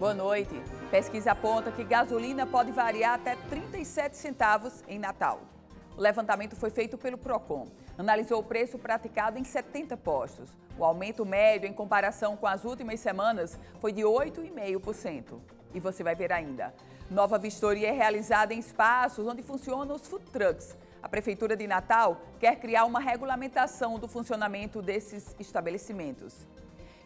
Boa noite. Pesquisa aponta que gasolina pode variar até 37 centavos em Natal. O levantamento foi feito pelo Procon. Analisou o preço praticado em 70 postos. O aumento médio em comparação com as últimas semanas foi de 8,5%. E você vai ver ainda. Nova vistoria é realizada em espaços onde funcionam os food trucks. A Prefeitura de Natal quer criar uma regulamentação do funcionamento desses estabelecimentos.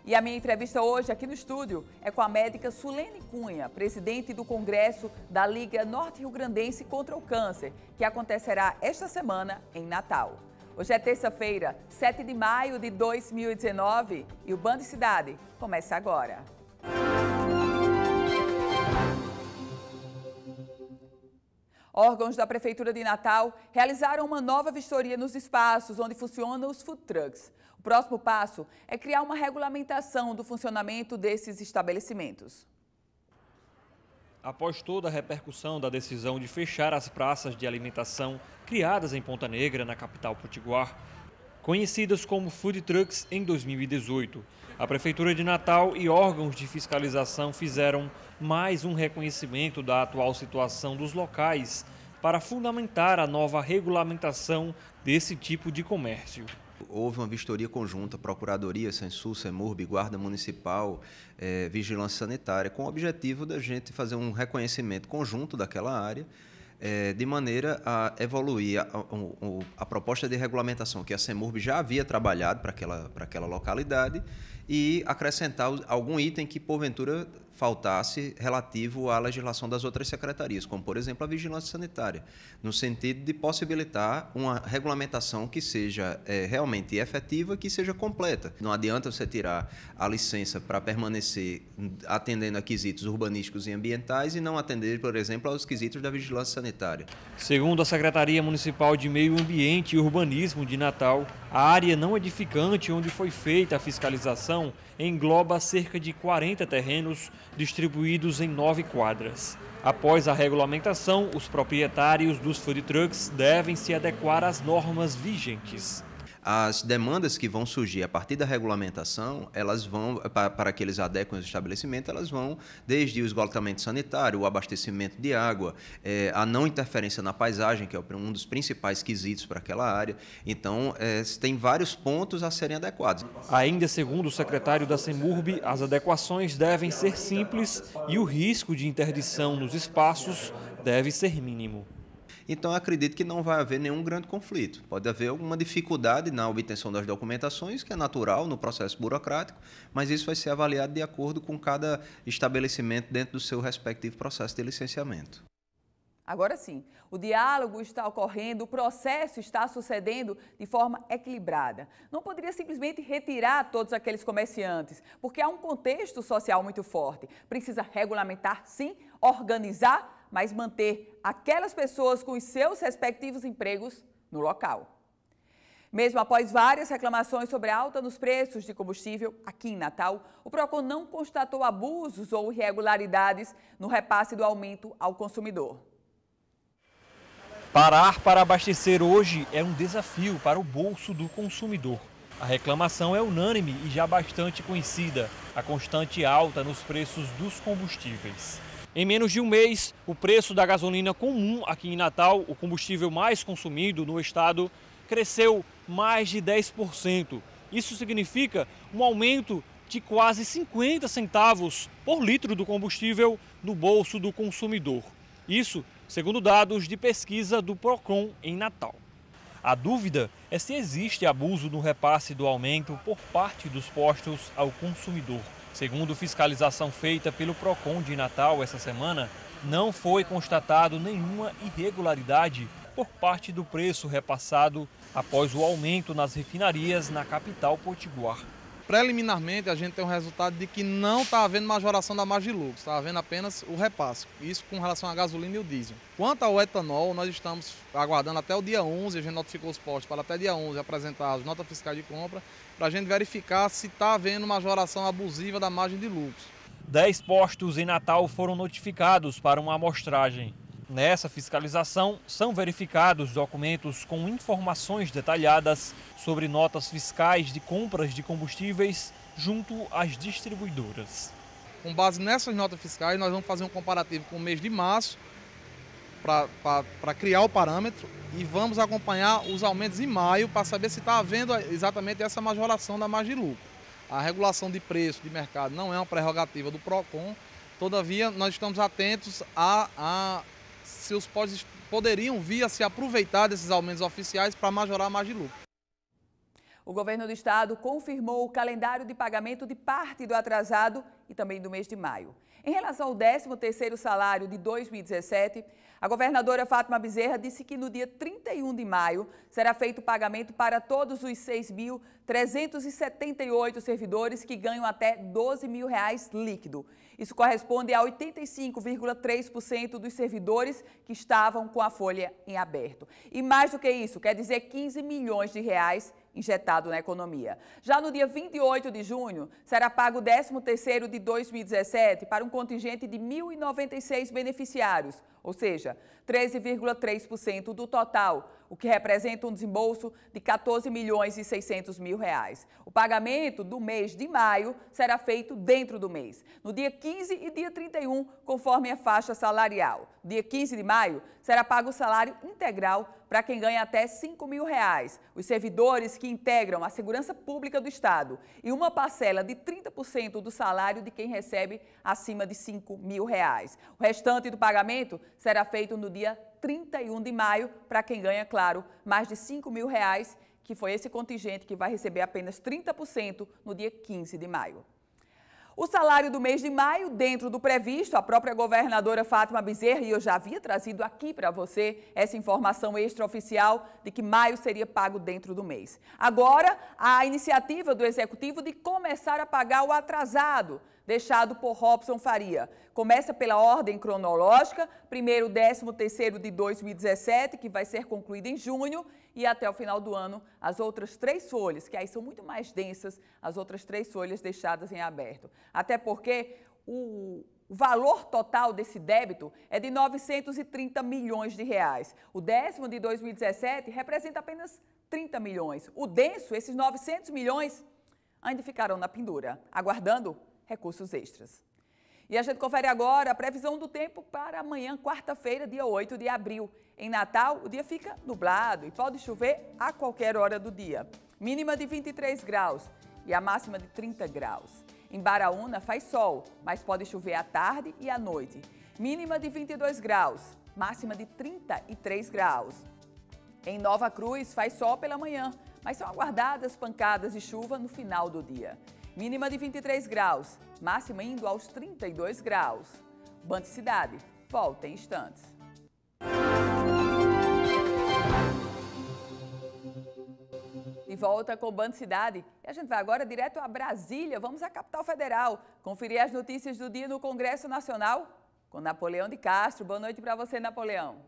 E a minha entrevista hoje aqui no estúdio é com a médica Sulene Cunha, presidente do Congresso da Liga Norte Rio Grandense contra o Câncer, que acontecerá esta semana em Natal. Hoje é terça-feira, 7 de maio de 2019 e o Bando Cidade começa agora. Órgãos da Prefeitura de Natal realizaram uma nova vistoria nos espaços onde funcionam os food trucks próximo passo é criar uma regulamentação do funcionamento desses estabelecimentos. Após toda a repercussão da decisão de fechar as praças de alimentação criadas em Ponta Negra, na capital potiguar, conhecidas como food trucks em 2018, a Prefeitura de Natal e órgãos de fiscalização fizeram mais um reconhecimento da atual situação dos locais para fundamentar a nova regulamentação desse tipo de comércio houve uma vistoria conjunta, Procuradoria, Sensul, Semurb, Guarda Municipal, eh, Vigilância Sanitária, com o objetivo da gente fazer um reconhecimento conjunto daquela área, eh, de maneira a evoluir a, a, a, proposta de regulamentação que a Semurb já havia trabalhado para aquela, aquela localidade e acrescentar algum item que, porventura, faltasse relativo à legislação das outras secretarias, como, por exemplo, a vigilância sanitária, no sentido de possibilitar uma regulamentação que seja é, realmente efetiva, que seja completa. Não adianta você tirar a licença para permanecer atendendo a quesitos urbanísticos e ambientais e não atender, por exemplo, aos quesitos da vigilância sanitária. Segundo a Secretaria Municipal de Meio Ambiente e Urbanismo de Natal, a área não edificante onde foi feita a fiscalização ação engloba cerca de 40 terrenos distribuídos em nove quadras. Após a regulamentação, os proprietários dos food trucks devem se adequar às normas vigentes as demandas que vão surgir a partir da regulamentação, elas vão, para, que eles adequem os estabelecimentos, elas vão desde o esgotamento sanitário, o abastecimento de água, é, a não interferência na paisagem, que é um dos principais quesitos para aquela área. Então, é, tem vários pontos a serem adequados. Ainda segundo o secretário da CEMURB, as adequações devem ser simples e o risco de interdição nos espaços deve ser mínimo. Então, acredito que não vai haver nenhum grande conflito. Pode haver alguma dificuldade na obtenção das documentações, que é natural no processo burocrático, mas isso vai ser avaliado de acordo com cada estabelecimento dentro do seu respectivo processo de licenciamento. Agora sim, o diálogo está ocorrendo, o processo está sucedendo de forma equilibrada. Não poderia simplesmente retirar todos aqueles comerciantes, porque há um contexto social muito forte. Precisa regulamentar, sim, organizar mas manter aquelas pessoas com os seus respectivos empregos no local. Mesmo após várias reclamações sobre a alta nos preços de combustível aqui em Natal, o Procon não constatou abusos ou irregularidades no repasse do aumento ao consumidor. Parar para abastecer hoje é um desafio para o bolso do consumidor. A reclamação é unânime e já bastante conhecida, a constante alta nos preços dos combustíveis. Em menos de um mês, o preço da gasolina comum aqui em Natal, o combustível mais consumido no estado, cresceu mais de 10%. Isso significa um aumento de quase 50 centavos por litro do combustível no bolso do consumidor. Isso segundo dados de pesquisa do Procon em Natal. A dúvida é se existe abuso no repasse do aumento por parte dos postos ao consumidor. Segundo fiscalização feita pelo PROCON de Natal essa semana, não foi constatado nenhuma irregularidade por parte do preço repassado após o aumento nas refinarias na capital potiguar preliminarmente a gente tem um resultado de que não está havendo majoração da margem de lucro, está havendo apenas o repasse. Isso com relação à gasolina e o diesel. Quanto ao etanol, nós estamos aguardando até o dia 11, a gente notificou os postos para até dia 11 apresentar as notas fiscais de compra, para a gente verificar se está havendo majoração abusiva da margem de lucro. Dez postos em Natal foram notificados para uma amostragem. Nessa fiscalização, são verificados documentos com informações detalhadas sobre notas fiscais de compras de combustíveis junto às distribuidoras. Com base nessas notas fiscais, nós vamos fazer um comparativo com o mês de março para criar o parâmetro e vamos acompanhar os aumentos em maio para saber se está havendo exatamente essa majoração da margem de lucro. A regulação de preço de mercado não é uma prerrogativa do PROCON, todavia nós estamos atentos a, a se os postos poderiam vir a se aproveitar desses aumentos oficiais para majorar mais de lucro. O governo do estado confirmou o calendário de pagamento de parte do atrasado e também do mês de maio. Em relação ao 13º salário de 2017, a governadora Fátima Bezerra disse que no dia 31 de maio será feito o pagamento para todos os 6.378 servidores que ganham até R$ 12 mil reais líquido. Isso corresponde a 85,3% dos servidores que estavam com a folha em aberto. E mais do que isso, quer dizer 15 milhões de reais injetado na economia. Já no dia 28 de junho, será pago o 13º de 2017 para um contingente de 1.096 beneficiários, ou seja, 13,3% do total, o que representa um desembolso de 14 milhões e 600 mil reais. O pagamento do mês de maio será feito dentro do mês, no dia 15 e dia 31, conforme a faixa salarial. Dia 15 de maio será pago o salário integral para quem ganha até 5 mil reais, os servidores que integram a segurança pública do Estado e uma parcela de 30% do salário de quem recebe acima de 5 mil reais. O restante do pagamento será feito no dia 31 de maio para quem ganha, claro, mais de 5 mil reais, que foi esse contingente que vai receber apenas 30% no dia 15 de maio. O salário do mês de maio, dentro do previsto, a própria governadora Fátima Bezerra, e eu já havia trazido aqui para você essa informação extraoficial de que maio seria pago dentro do mês. Agora, a iniciativa do executivo de começar a pagar o atrasado deixado por Robson Faria. Começa pela ordem cronológica, primeiro 13º de 2017, que vai ser concluído em junho, e até o final do ano, as outras três folhas, que aí são muito mais densas, as outras três folhas deixadas em aberto. Até porque o valor total desse débito é de 930 milhões de reais. O décimo de 2017 representa apenas 30 milhões. O denso, esses 900 milhões, ainda ficaram na pendura, aguardando recursos extras. E a gente confere agora a previsão do tempo para amanhã, quarta-feira, dia 8 de abril. Em Natal, o dia fica nublado e pode chover a qualquer hora do dia. Mínima de 23 graus e a máxima de 30 graus. Em Baraúna faz sol, mas pode chover à tarde e à noite. Mínima de 22 graus, máxima de 33 graus. Em Nova Cruz faz sol pela manhã, mas são aguardadas pancadas de chuva no final do dia. Mínima de 23 graus, máxima indo aos 32 graus. Cidade volta em instantes. De volta com o Bando Cidade. E a gente vai agora direto a Brasília. Vamos à capital federal. Conferir as notícias do dia no Congresso Nacional com Napoleão de Castro. Boa noite para você, Napoleão.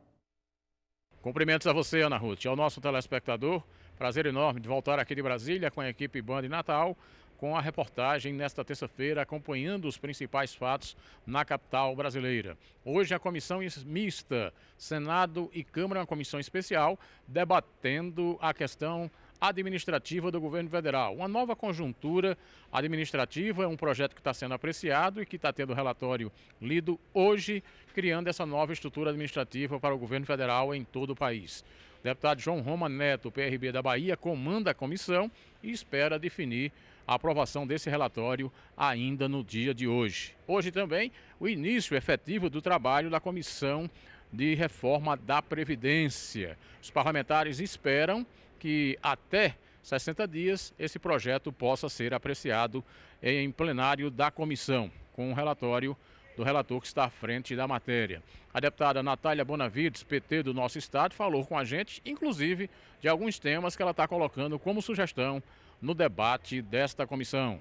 Cumprimentos a você, Ana Ruth, ao é nosso telespectador. Prazer enorme de voltar aqui de Brasília com a equipe Band Natal com a reportagem nesta terça-feira, acompanhando os principais fatos na capital brasileira. Hoje, a comissão mista, Senado e Câmara, uma comissão especial, debatendo a questão administrativa do governo federal. Uma nova conjuntura administrativa, é um projeto que está sendo apreciado e que está tendo relatório lido hoje, criando essa nova estrutura administrativa para o governo federal em todo o país. O deputado João Roma Neto, PRB da Bahia, comanda a comissão e espera definir a aprovação desse relatório ainda no dia de hoje. Hoje também o início efetivo do trabalho da Comissão de Reforma da Previdência. Os parlamentares esperam que até 60 dias esse projeto possa ser apreciado em plenário da comissão, com um relatório do relator que está à frente da matéria. A deputada Natália Bonavides, PT do nosso estado, falou com a gente, inclusive, de alguns temas que ela está colocando como sugestão no debate desta comissão.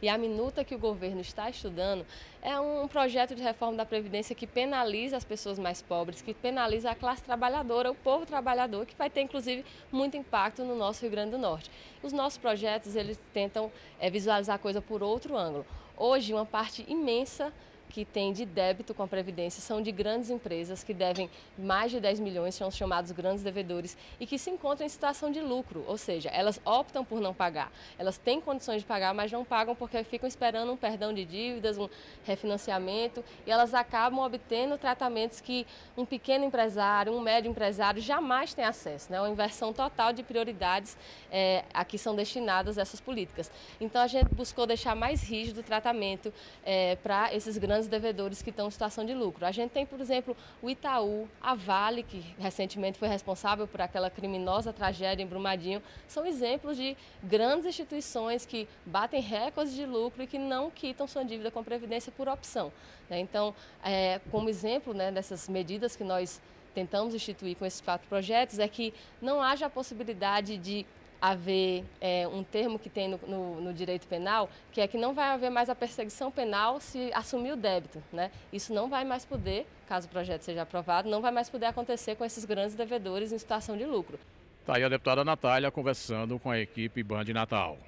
E a minuta que o governo está estudando é um projeto de reforma da Previdência que penaliza as pessoas mais pobres, que penaliza a classe trabalhadora, o povo trabalhador, que vai ter, inclusive, muito impacto no nosso Rio Grande do Norte. Os nossos projetos, eles tentam é, visualizar a coisa por outro ângulo. Hoje, uma parte imensa que tem de débito com a Previdência são de grandes empresas que devem mais de 10 milhões, são os chamados grandes devedores, e que se encontram em situação de lucro, ou seja, elas optam por não pagar. Elas têm condições de pagar, mas não pagam porque ficam esperando um perdão de dívidas, um refinanciamento, e elas acabam obtendo tratamentos que um pequeno empresário, um médio empresário jamais tem acesso. Né? Uma inversão total de prioridades é, a que são destinadas essas políticas. Então a gente buscou deixar mais rígido o tratamento é, para esses grandes os devedores que estão em situação de lucro. A gente tem, por exemplo, o Itaú, a Vale, que recentemente foi responsável por aquela criminosa tragédia em Brumadinho, são exemplos de grandes instituições que batem recordes de lucro e que não quitam sua dívida com a previdência por opção. Né? Então, é, como exemplo né, dessas medidas que nós tentamos instituir com esses quatro projetos, é que não haja a possibilidade de haver é, um termo que tem no, no, no, direito penal, que é que não vai haver mais a perseguição penal se assumir o débito. Né? Isso não vai mais poder, caso o projeto seja aprovado, não vai mais poder acontecer com esses grandes devedores em situação de lucro. Está aí a deputada Natália conversando com a equipe Band Natal.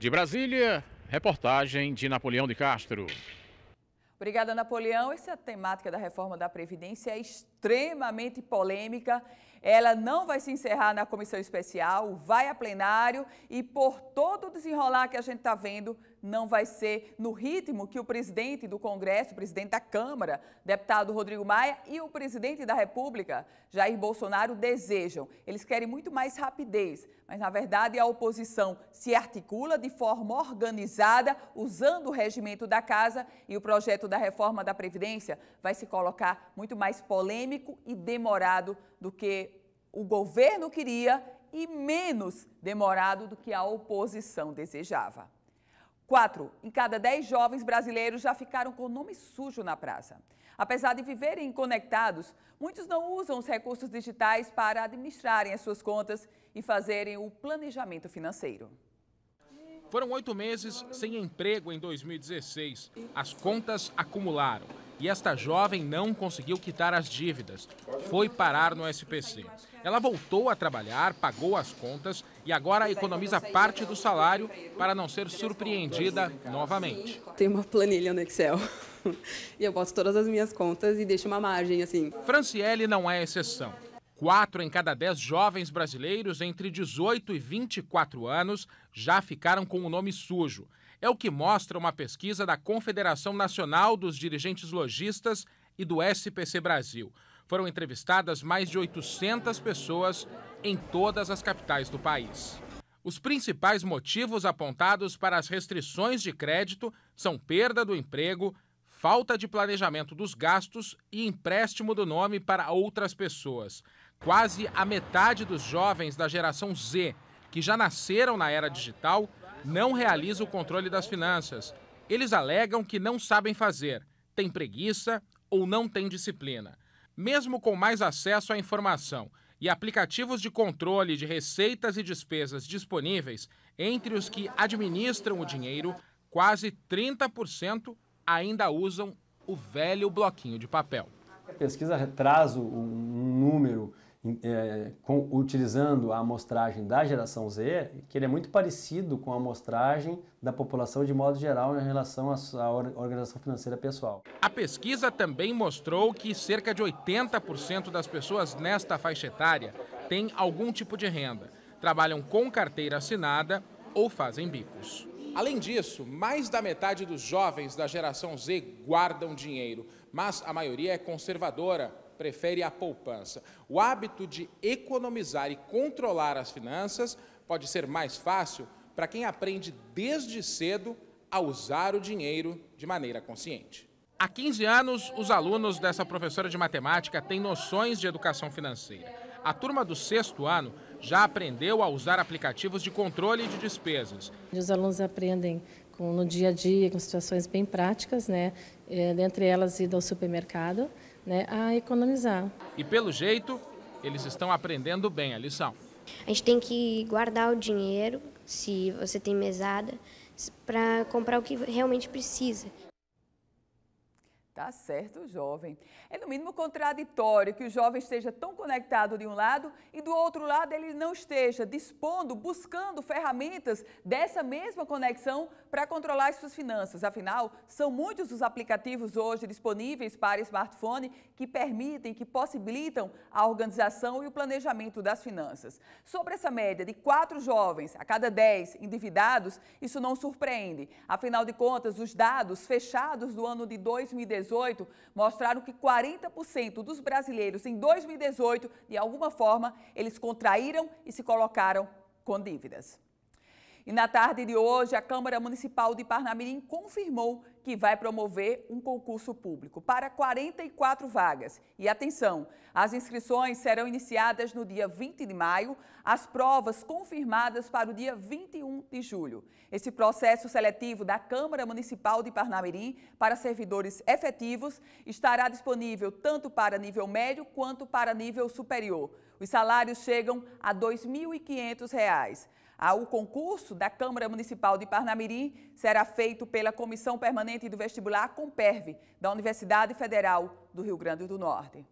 De Brasília, reportagem de Napoleão de Castro. Obrigada, Napoleão. Essa temática da reforma da Previdência é extremamente polêmica. Ela não vai se encerrar na comissão especial, vai a plenário e, por todo o desenrolar que a gente está vendo, não vai ser no ritmo que o presidente do Congresso, o presidente da Câmara, deputado Rodrigo Maia e o presidente da República, Jair Bolsonaro, desejam. Eles querem muito mais rapidez, mas na verdade a oposição se articula de forma organizada, usando o regimento da casa e o projeto da reforma da Previdência vai se colocar muito mais polêmico e demorado do que o governo queria e menos demorado do que a oposição desejava. Quatro em cada dez jovens brasileiros já ficaram com nome sujo na praça. Apesar de viverem conectados, muitos não usam os recursos digitais para administrarem as suas contas e fazerem o planejamento financeiro. Foram oito meses sem emprego em 2016. As contas acumularam e esta jovem não conseguiu quitar as dívidas. Foi parar no SPC. Ela voltou a trabalhar, pagou as contas e agora economiza parte do salário para não ser surpreendida novamente. Tem uma planilha no Excel e eu boto todas as minhas contas e deixo uma margem assim. Franciele não é exceção. Quatro em cada dez jovens brasileiros entre 18 e 24 anos já ficaram com o nome sujo. É o que mostra uma pesquisa da Confederação Nacional dos Dirigentes Logistas e do SPC Brasil. Foram entrevistadas mais de 800 pessoas em todas as capitais do país. Os principais motivos apontados para as restrições de crédito são perda do emprego, falta de planejamento dos gastos e empréstimo do nome para outras pessoas. Quase a metade dos jovens da geração Z, que já nasceram na era digital, não realiza o controle das finanças. Eles alegam que não sabem fazer, têm preguiça ou não têm disciplina. Mesmo com mais acesso à informação e aplicativos de controle de receitas e despesas disponíveis, entre os que administram o dinheiro, quase 30% ainda usam o velho bloquinho de papel. A pesquisa traz um número é, com, utilizando a amostragem da geração Z, que ele é muito parecido com a amostragem da população de modo geral em relação à organização financeira pessoal. A pesquisa também mostrou que cerca de 80% das pessoas nesta faixa etária têm algum tipo de renda, trabalham com carteira assinada ou fazem bicos. Além disso, mais da metade dos jovens da geração Z guardam dinheiro, mas a maioria é conservadora prefere a poupança. O hábito de economizar e controlar as finanças pode ser mais fácil para quem aprende desde cedo a usar o dinheiro de maneira consciente. Há 15 anos, os alunos dessa professora de matemática têm noções de educação financeira. A turma do sexto ano já aprendeu a usar aplicativos de controle de despesas. Os alunos aprendem com, no dia a dia, com situações bem práticas, né? É, dentre elas, ir ao supermercado, né, a economizar. E pelo jeito, eles estão aprendendo bem a lição. A gente tem que guardar o dinheiro, se você tem mesada, para comprar o que realmente precisa. Tá certo, jovem. É no mínimo contraditório que o jovem esteja tão conectado de um lado e do outro lado ele não esteja dispondo, buscando ferramentas dessa mesma conexão para controlar as suas finanças. Afinal, são muitos os aplicativos hoje disponíveis para smartphone que permitem, que possibilitam a organização e o planejamento das finanças. Sobre essa média de quatro jovens a cada dez endividados, isso não surpreende. Afinal de contas, os dados fechados do ano de 2018 2018 mostraram que 40% dos brasileiros em 2018, de alguma forma, eles contraíram e se colocaram com dívidas. E na tarde de hoje, a Câmara Municipal de Parnamirim confirmou que vai promover um concurso público para 44 vagas. E atenção, as inscrições serão iniciadas no dia 20 de maio, as provas confirmadas para o dia 21 de julho. Esse processo seletivo da Câmara Municipal de Parnamirim para servidores efetivos estará disponível tanto para nível médio quanto para nível superior. Os salários chegam a R$ 2.500. Ah, o concurso da Câmara Municipal de Parnamirim será feito pela Comissão Permanente do Vestibular Comperv, da Universidade Federal do Rio Grande do Norte.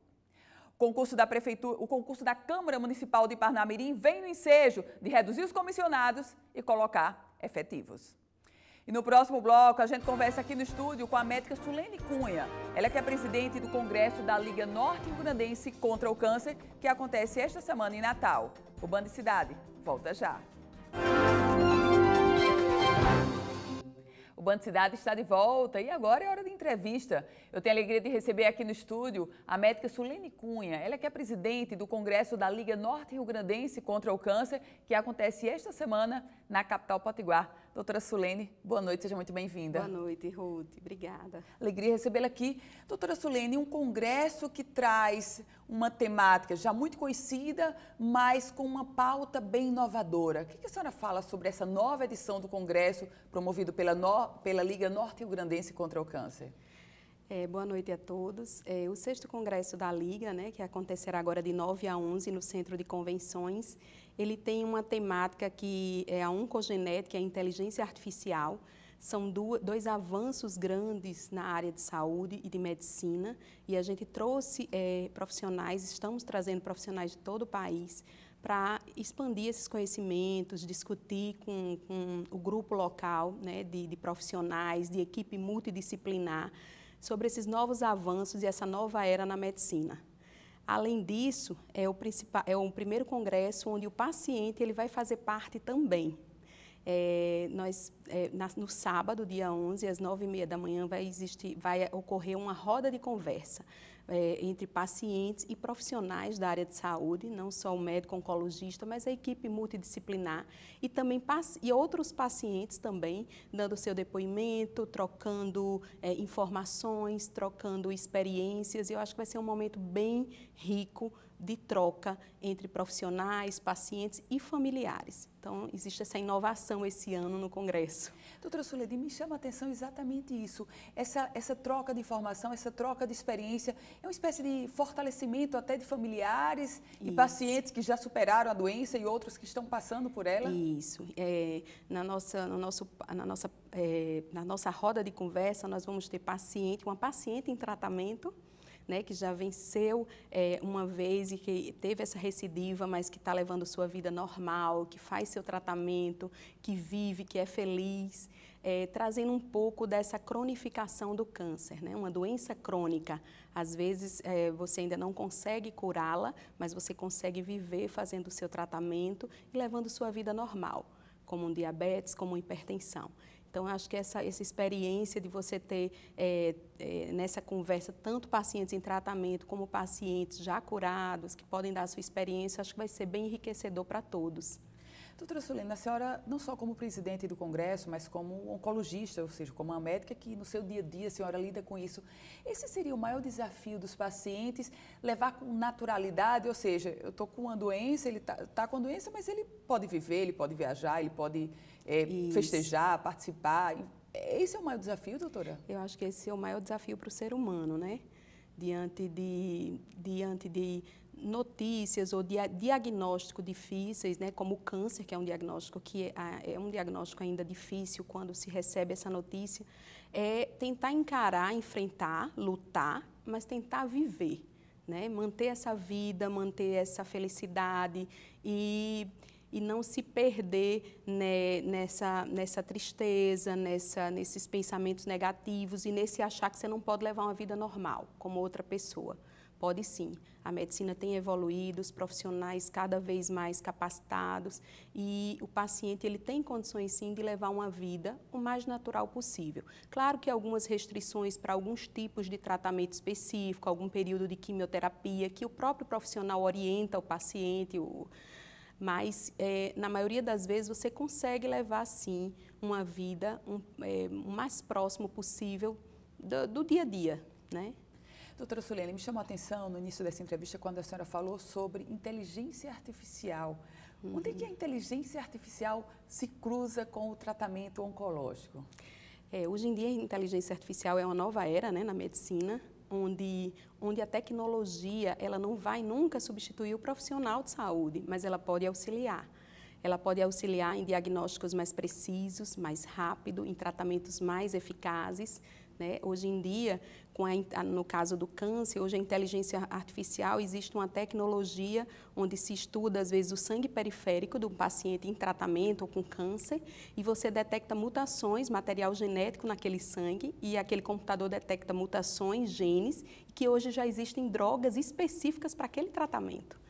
O concurso da Prefeitura, o concurso da Câmara Municipal de Parnamirim vem no ensejo de reduzir os comissionados e colocar efetivos. E no próximo bloco, a gente conversa aqui no estúdio com a médica Sulene Cunha. Ela é que é presidente do Congresso da Liga Norte Grandense contra o Câncer, que acontece esta semana em Natal. O Bando Cidade volta já. Band Cidade está de volta e agora é hora de entrevista. Eu tenho a alegria de receber aqui no estúdio a médica Sulene Cunha. Ela é que é presidente do Congresso da Liga Norte Rio Grandense contra o Câncer, que acontece esta semana na capital potiguar. Doutora Sulene, boa noite, seja muito bem-vinda. Boa noite, Ruth, obrigada. Alegria recebê-la aqui. Doutora Sulene, um congresso que traz uma temática já muito conhecida, mas com uma pauta bem inovadora. O que a senhora fala sobre essa nova edição do congresso promovido pela, no... pela Liga norte ugrandense contra o Câncer? É, boa noite a todos. É, o sexto congresso da Liga, né, que acontecerá agora de 9 a 11 no Centro de Convenções, ele tem uma temática que é a oncogenética e é a inteligência artificial. São dois avanços grandes na área de saúde e de medicina, e a gente trouxe é, profissionais, estamos trazendo profissionais de todo o país para expandir esses conhecimentos, discutir com, com o grupo local né, de, de profissionais, de equipe multidisciplinar sobre esses novos avanços e essa nova era na medicina. Além disso, é, o é o primeiro congresso onde o paciente ele vai fazer parte também. É, nós, é, na, no sábado, dia 11, às 9h30 da manhã, vai, existir, vai ocorrer uma roda de conversa é, entre pacientes e profissionais da área de saúde, não só o médico oncologista, mas a equipe multidisciplinar e também e outros pacientes também dando seu depoimento, trocando é, informações, trocando experiências. E eu acho que vai ser um momento bem rico de troca entre profissionais, pacientes e familiares. Então, existe essa inovação esse ano no Congresso. Doutora Suledi, me chama a atenção exatamente isso. Essa, essa troca de informação, essa troca de experiência, é uma espécie de fortalecimento até de familiares isso. e pacientes que já superaram a doença e outros que estão passando por ela? Isso. É, na nossa, no nosso, na, nossa, é, na nossa roda de conversa, nós vamos ter paciente, uma paciente em tratamento, né, que já venceu é, uma vez e que teve essa recidiva, mas que está levando sua vida normal, que faz seu tratamento, que vive, que é feliz, é, trazendo um pouco dessa cronificação do câncer, né, uma doença crônica. Às vezes é, você ainda não consegue curá-la, mas você consegue viver fazendo o seu tratamento e levando sua vida normal, como um diabetes, como uma hipertensão. Então, acho que essa, essa experiência de você ter é, é, nessa conversa tanto pacientes em tratamento como pacientes já curados, que podem dar a sua experiência, acho que vai ser bem enriquecedor para todos. Doutora Sulina, a senhora, não só como presidente do Congresso, mas como oncologista, ou seja, como uma médica que no seu dia a dia a senhora lida com isso, esse seria o maior desafio dos pacientes, levar com naturalidade, ou seja, eu estou com uma doença, ele está tá com a doença, mas ele pode viver, ele pode viajar, ele pode é, festejar, participar. Esse é o maior desafio, doutora? Eu acho que esse é o maior desafio para o ser humano, né? Diante de, diante de notícias ou dia diagnóstico difíceis, né, como o câncer, que é um diagnóstico que é, ah, é, um diagnóstico ainda difícil quando se recebe essa notícia, é tentar encarar, enfrentar, lutar, mas tentar viver, né, manter essa vida, manter essa felicidade e e não se perder né, nessa, nessa tristeza, nessa, nesses pensamentos negativos e nesse achar que você não pode levar uma vida normal como outra pessoa. Pode sim. A medicina tem evoluído, os profissionais cada vez mais capacitados e o paciente ele tem condições sim de levar uma vida o mais natural possível. Claro que algumas restrições para alguns tipos de tratamento específico, algum período de quimioterapia que o próprio profissional orienta o paciente, o mas é, na maioria das vezes você consegue levar sim uma vida o um, é, mais próximo possível do, do dia a dia, né? Doutora Sulene, me chamou a atenção no início dessa entrevista quando a senhora falou sobre inteligência artificial. Uhum. Onde é que a uhum. inteligência artificial se cruza com o tratamento oncológico? É, hoje em dia, a inteligência artificial é uma nova era né, na medicina, onde, onde a tecnologia ela não vai nunca substituir o profissional de saúde, mas ela pode auxiliar. Ela pode auxiliar em diagnósticos mais precisos, mais rápido, em tratamentos mais eficazes, né? Hoje em dia, a, no caso do câncer, hoje a inteligência artificial, existe uma tecnologia onde se estuda, às vezes, o sangue periférico do paciente em tratamento ou com câncer e você detecta mutações, material genético naquele sangue e aquele computador detecta mutações, genes, que hoje já existem drogas específicas para aquele tratamento.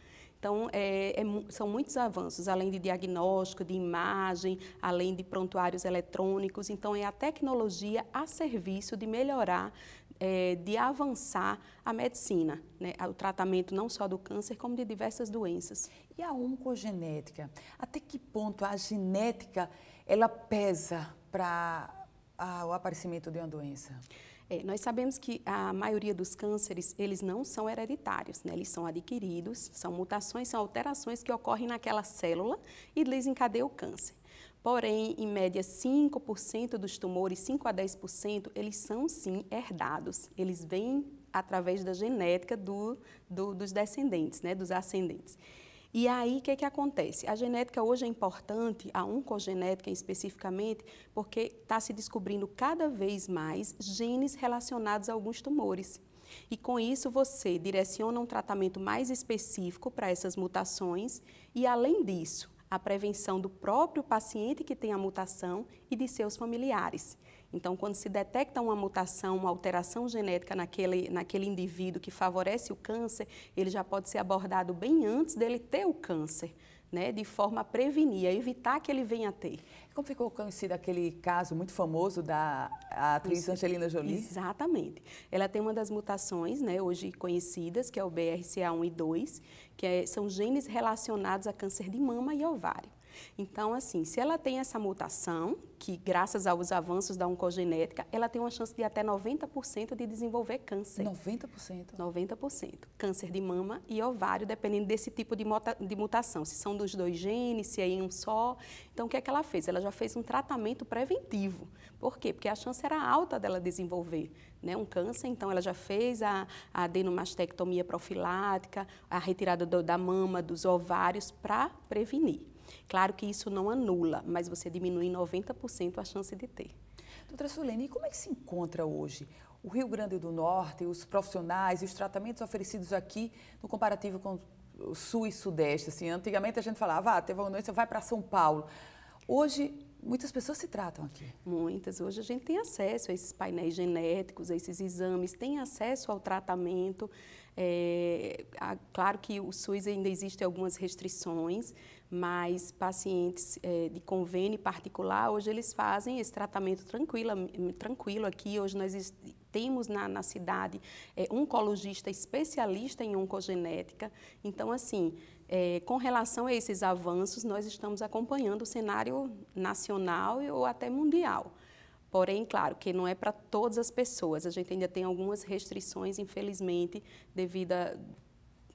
Então, é, é, são muitos avanços, além de diagnóstico, de imagem, além de prontuários eletrônicos. Então, é a tecnologia a serviço de melhorar é, de avançar a medicina, né? o tratamento não só do câncer, como de diversas doenças. E a oncogenética? Até que ponto a genética ela pesa para o aparecimento de uma doença? É, nós sabemos que a maioria dos cânceres, eles não são hereditários, né? eles são adquiridos, são mutações, são alterações que ocorrem naquela célula e desencadeiam o câncer. Porém, em média, 5% dos tumores, 5 a 10%, eles são sim herdados. Eles vêm através da genética do, do, dos descendentes, né, dos ascendentes. E aí, o que, é que acontece? A genética hoje é importante, a oncogenética especificamente, porque está se descobrindo cada vez mais genes relacionados a alguns tumores. E com isso você direciona um tratamento mais específico para essas mutações e, além disso, a prevenção do próprio paciente que tem a mutação e de seus familiares. Então, quando se detecta uma mutação, uma alteração genética naquele, naquele indivíduo que favorece o câncer, ele já pode ser abordado bem antes dele ter o câncer. Né, de forma a prevenir, a evitar que ele venha a ter. Como ficou conhecido aquele caso muito famoso da atriz Angelina Jolie? Exatamente. Ela tem uma das mutações, né, hoje conhecidas, que é o BRCA1 e 2, que é, são genes relacionados a câncer de mama e ovário. Então, assim, se ela tem essa mutação, que graças aos avanços da oncogenética, ela tem uma chance de até 90% de desenvolver câncer. 90%? 90%. Câncer de mama e ovário, dependendo desse tipo de, de mutação, se são dos dois genes, se é em um só. Então, o que é que ela fez? Ela já fez um tratamento preventivo. Por quê? Porque a chance era alta dela desenvolver né, um câncer, então ela já fez a, a adenomastectomia profilática, a retirada do, da mama, dos ovários, para prevenir. Claro que isso não anula, mas você diminui em 90% a chance de ter. Doutora e como é que se encontra hoje o Rio Grande do Norte, os profissionais e os tratamentos oferecidos aqui no comparativo com o Sul e Sudeste? Assim, antigamente a gente falava, ah, teve uma doença, vai para São Paulo. Hoje, muitas pessoas se tratam aqui. Muitas. Hoje a gente tem acesso a esses painéis genéticos, a esses exames, tem acesso ao tratamento. É, a, claro que o SUS ainda existe algumas restrições, mas pacientes é, de convênio particular, hoje eles fazem esse tratamento tranquilo, tranquilo aqui. Hoje nós temos na, na cidade é, oncologista especialista em oncogenética. Então, assim, é, com relação a esses avanços, nós estamos acompanhando o cenário nacional ou até mundial. Porém, claro, que não é para todas as pessoas. A gente ainda tem algumas restrições, infelizmente, devido a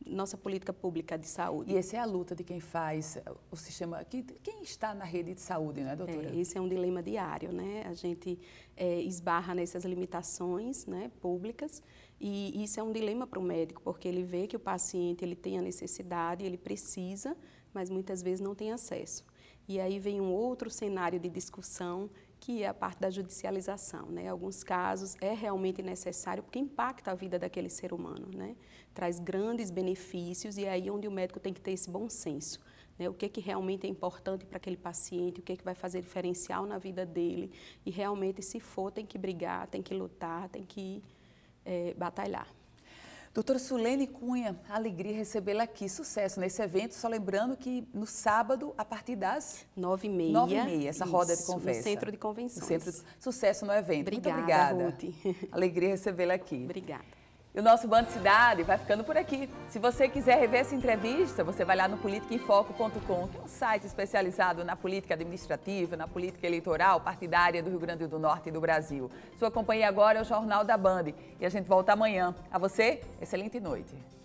nossa política pública de saúde. E essa é a luta de quem faz o sistema, quem está na rede de saúde, né, doutora? É, esse é um dilema diário, né? A gente é, esbarra nessas limitações né, públicas e isso é um dilema para o médico, porque ele vê que o paciente ele tem a necessidade, ele precisa, mas muitas vezes não tem acesso. E aí vem um outro cenário de discussão que é a parte da judicialização. Né? Alguns casos é realmente necessário porque impacta a vida daquele ser humano, né? traz grandes benefícios e é aí onde o médico tem que ter esse bom senso. Né? O que, é que realmente é importante para aquele paciente, o que, é que vai fazer diferencial na vida dele e realmente, se for, tem que brigar, tem que lutar, tem que é, batalhar. Doutora Sulene Cunha, alegria recebê-la aqui. Sucesso nesse evento. Só lembrando que no sábado, a partir das... Nove e meia. Nove e meia, essa isso, roda de conversa. No Centro de Convenções. No centro de... Sucesso no evento. Obrigada, Muito obrigada. Ruth. Alegria recebê-la aqui. Obrigada. E o nosso Bando Cidade vai ficando por aqui. Se você quiser rever essa entrevista, você vai lá no politicaemfoco.com, que é um site especializado na política administrativa, na política eleitoral, partidária do Rio Grande do Norte e do Brasil. Sua companhia agora é o Jornal da Band e a gente volta amanhã. A você, excelente noite.